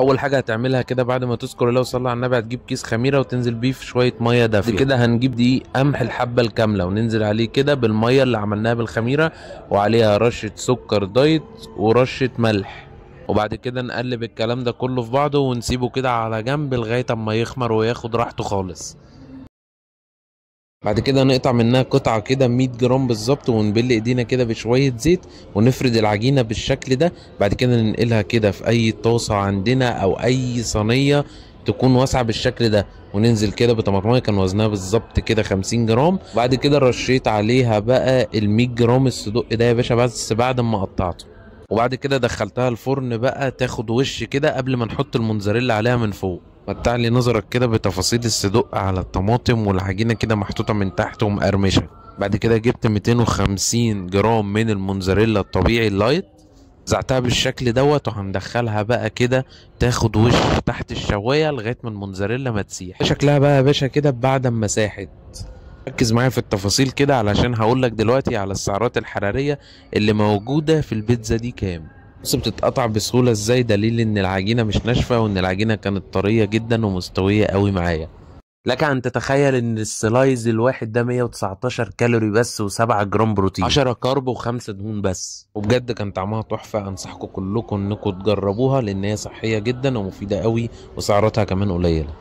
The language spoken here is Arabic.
اول حاجه هتعملها كده بعد ما تذكر الله وصلى على النبي هتجيب كيس خميره وتنزل بيه في شويه ميه دافيه كده هنجيب دي قمح الحبه الكامله وننزل عليه كده بالميه اللي عملناها بالخميره وعليها رشه سكر دايت ورشه ملح وبعد كده نقلب الكلام ده كله في بعضه ونسيبه كده على جنب لغايه اما يخمر وياخد راحته خالص بعد كده نقطع منها قطعة كده 100 جرام بالظبط ونبل ايدينا كده بشوية زيت ونفرد العجينة بالشكل ده بعد كده ننقلها كده في اي طاسة عندنا او اي صينية تكون واسعة بالشكل ده وننزل كده بطماطمية كان وزنها بالظبط كده 50 جرام بعد كده رشيت عليها بقى ال 100 جرام الصدق ده يا باشا بس بعد ما قطعته وبعد كده دخلتها الفرن بقى تاخد وش كده قبل ما نحط المونزاريلا عليها من فوق متع لي نظرك كده بتفاصيل الصدق على الطماطم والعجينه كده محطوطه من تحت ومقرمشه بعد كده جبت 250 جرام من المونزاريلا الطبيعي اللايت زعتها بالشكل دوت وهندخلها بقى كده تاخد وش تحت الشوايه لغايه ما المونزاريلا ما تسيح شكلها بقى يا باشا كده بعد ما ساحت ركز معايا في التفاصيل كده علشان هقولك دلوقتي على السعرات الحراريه اللي موجوده في البيتزا دي كام بس بتتقطع بسهولة ازاي دليل ان العجينة مش ناشفة وان العجينة كانت طرية جدا ومستوية قوي معايا لك ان تتخيل ان السلايز الواحد ده 119 كالوري بس و7 جرام بروتين 10 كارب و5 دهون بس وبجد كان طعمها تحفه انصحكم كلكم انكم تجربوها لان هي صحيه جدا ومفيده قوي وسعراتها كمان قليله